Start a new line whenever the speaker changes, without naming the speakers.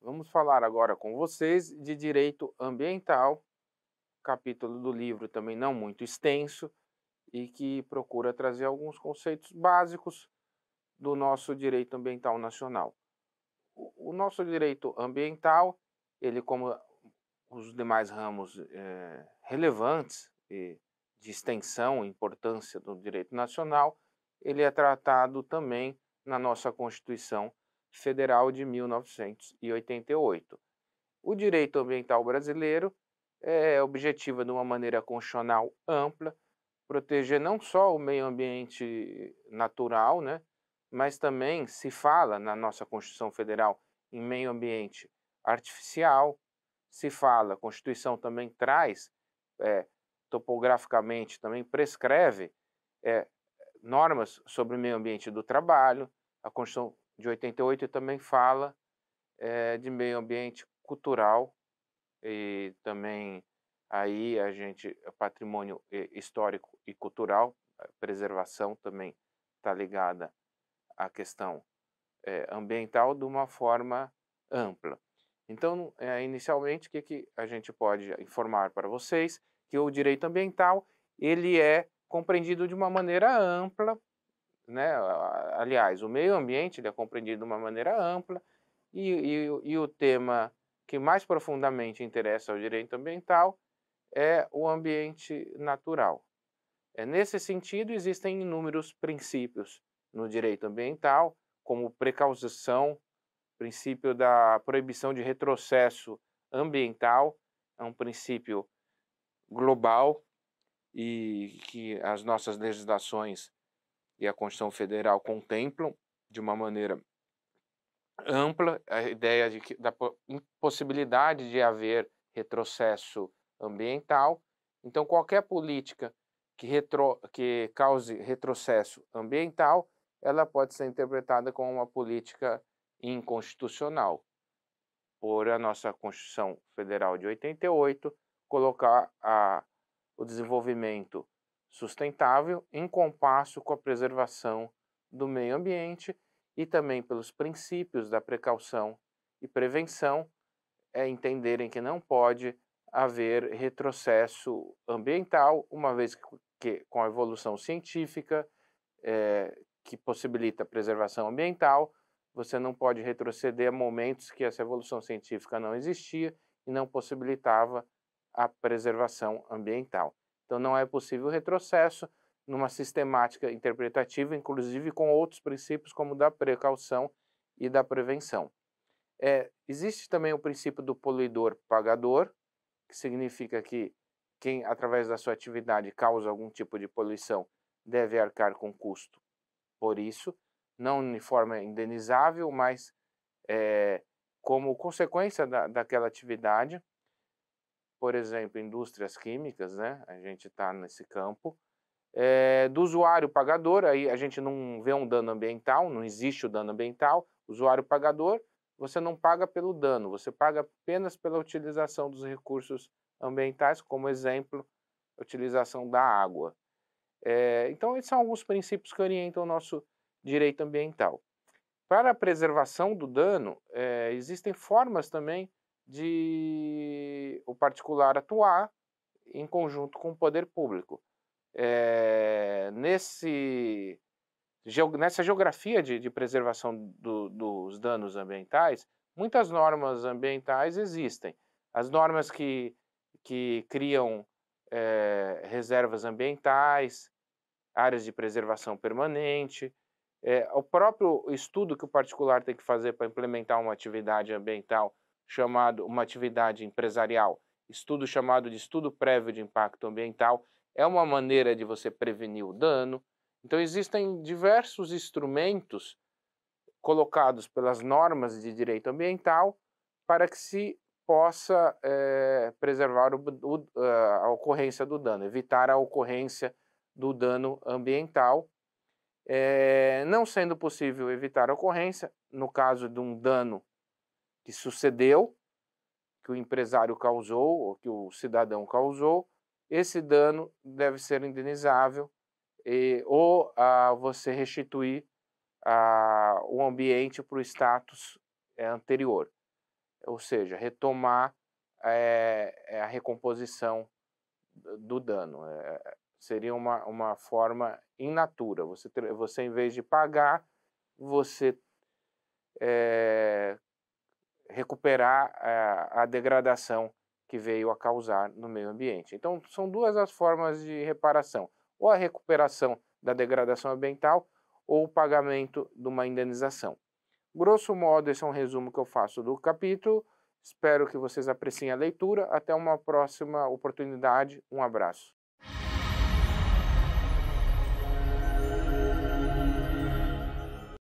vamos falar agora com vocês de direito ambiental, capítulo do livro também não muito extenso e que procura trazer alguns conceitos básicos do nosso direito ambiental nacional. O nosso direito ambiental, ele como os demais ramos é, relevantes e de extensão e importância do direito nacional, ele é tratado também na nossa Constituição Federal de 1988. O direito ambiental brasileiro é objetiva de uma maneira constitucional ampla, proteger não só o meio ambiente natural, né, mas também se fala na nossa Constituição Federal em meio ambiente artificial, se fala, a Constituição também traz, é, topograficamente também prescreve é, normas sobre o meio ambiente do trabalho, a Constituição de 88 também fala é, de meio ambiente cultural e também aí a gente patrimônio histórico e cultural preservação também está ligada à questão é, ambiental de uma forma ampla então é, inicialmente o que, que a gente pode informar para vocês que o direito ambiental ele é compreendido de uma maneira ampla né? Aliás, o meio ambiente ele é compreendido de uma maneira ampla e, e, e o tema que mais profundamente interessa ao direito ambiental é o ambiente natural. É, nesse sentido, existem inúmeros princípios no direito ambiental, como precaução, princípio da proibição de retrocesso ambiental, é um princípio global e que as nossas legislações e a Constituição Federal contemplam de uma maneira ampla a ideia de que, da impossibilidade de haver retrocesso ambiental. Então, qualquer política que, retro, que cause retrocesso ambiental, ela pode ser interpretada como uma política inconstitucional. Por a nossa Constituição Federal de 88, colocar a, o desenvolvimento sustentável em compasso com a preservação do meio ambiente e também pelos princípios da precaução e prevenção, é entenderem que não pode haver retrocesso ambiental, uma vez que, com a evolução científica é, que possibilita a preservação ambiental, você não pode retroceder a momentos que essa evolução científica não existia e não possibilitava a preservação ambiental. Então não é possível retrocesso numa sistemática interpretativa, inclusive com outros princípios como da precaução e da prevenção. É, existe também o princípio do poluidor pagador, que significa que quem através da sua atividade causa algum tipo de poluição deve arcar com custo. Por isso, não de forma indenizável, mas é, como consequência da, daquela atividade, por exemplo, indústrias químicas, né? A gente está nesse campo. É, do usuário pagador, aí a gente não vê um dano ambiental, não existe o dano ambiental. Usuário pagador, você não paga pelo dano, você paga apenas pela utilização dos recursos ambientais, como exemplo, a utilização da água. É, então, esses são alguns princípios que orientam o nosso direito ambiental. Para a preservação do dano, é, existem formas também de o particular atuar em conjunto com o poder público. É, nesse, nessa geografia de, de preservação do, dos danos ambientais, muitas normas ambientais existem. As normas que, que criam é, reservas ambientais, áreas de preservação permanente, é, o próprio estudo que o particular tem que fazer para implementar uma atividade ambiental chamado uma atividade empresarial, estudo chamado de estudo prévio de impacto ambiental, é uma maneira de você prevenir o dano. Então existem diversos instrumentos colocados pelas normas de direito ambiental para que se possa é, preservar o, o, eh, a ocorrência do dano, evitar a ocorrência do dano ambiental. É, não sendo possível evitar a ocorrência, no caso de um dano que sucedeu, que o empresário causou ou que o cidadão causou, esse dano deve ser indenizável e, ou a você restituir a o ambiente para o status é, anterior, ou seja, retomar é, é a recomposição do dano. É, seria uma, uma forma in natura. Você, você, em vez de pagar, você é, recuperar a, eh, a degradação que veio a causar no meio ambiente. Então, são duas as formas de reparação: ou a recuperação da degradação ambiental ou o pagamento de uma indenização. Grosso modo, esse é um resumo que eu faço do capítulo. Espero que vocês apreciem a leitura. Até uma próxima oportunidade. Um abraço.